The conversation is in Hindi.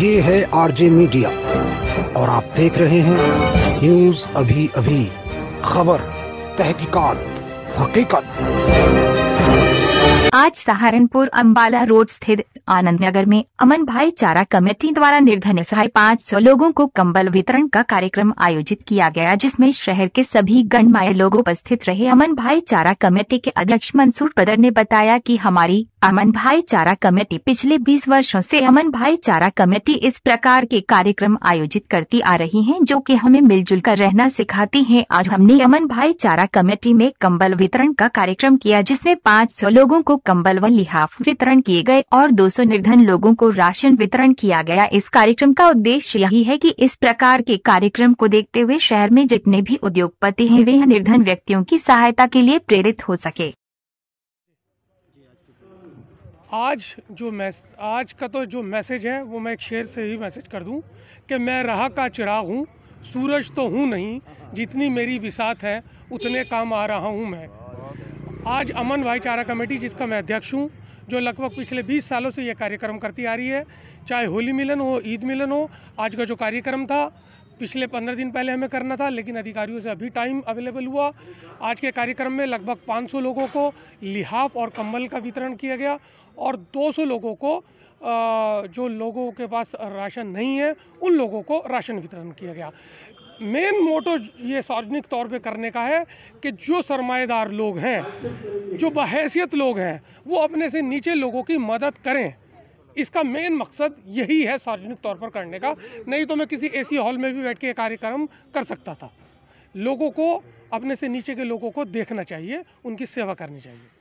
ये है आरजे मीडिया और आप देख रहे हैं न्यूज अभी अभी खबर तहकीकात हकीकत आज सहारनपुर अम्बाला रोड स्थित आनंद नगर में अमन भाई चारा कमेटी द्वारा निर्धन सहाय पाँच सौ लोगों को कंबल वितरण का कार्यक्रम आयोजित किया गया जिसमें शहर के सभी गणमाय लोग उपस्थित रहे अमन भाई चारा कमेटी के अध्यक्ष मंसूर पदर ने बताया कि हमारी अमन भाईचारा कमेटी पिछले 20 वर्षों से अमन भाईचारा कमेटी इस प्रकार के कार्यक्रम आयोजित करती आ रही हैं जो कि हमें मिलजुल कर रहना सिखाती हैं आज हमने अमन भाईचारा कमेटी में कंबल वितरण का कार्यक्रम किया जिसमें 500 लोगों को कंबल व लिहाफ वितरण किए गए और 200 निर्धन लोगों को राशन वितरण किया गया इस कार्यक्रम का उद्देश्य यही है की इस प्रकार के कार्यक्रम को देखते हुए शहर में जितने भी उद्योगपति है वे निर्धन व्यक्तियों की सहायता के लिए प्रेरित हो सके आज जो मैस आज का तो जो मैसेज है वो मैं एक शेर से ही मैसेज कर दूं कि मैं राह का चिराग हूँ सूरज तो हूँ नहीं जितनी मेरी बिसात है उतने काम आ रहा हूँ मैं आज अमन भाईचारा कमेटी जिसका मैं अध्यक्ष हूँ जो लगभग पिछले 20 सालों से यह कार्यक्रम करती आ रही है चाहे होली मिलन हो ईद मिलन हो आज का जो कार्यक्रम था पिछले पंद्रह दिन पहले हमें करना था लेकिन अधिकारियों से अभी टाइम अवेलेबल हुआ आज के कार्यक्रम में लगभग 500 लोगों को लिहाफ और कंबल का वितरण किया गया और 200 लोगों को जो लोगों के पास राशन नहीं है उन लोगों को राशन वितरण किया गया मेन मोटो ये सार्वजनिक तौर पे करने का है कि जो सरमाएदार लोग हैं जो बहसीत लोग हैं वो अपने से नीचे लोगों की मदद करें इसका मेन मकसद यही है सार्वजनिक तौर पर करने का नहीं तो मैं किसी एसी हॉल में भी बैठ के कार्यक्रम कर सकता था लोगों को अपने से नीचे के लोगों को देखना चाहिए उनकी सेवा करनी चाहिए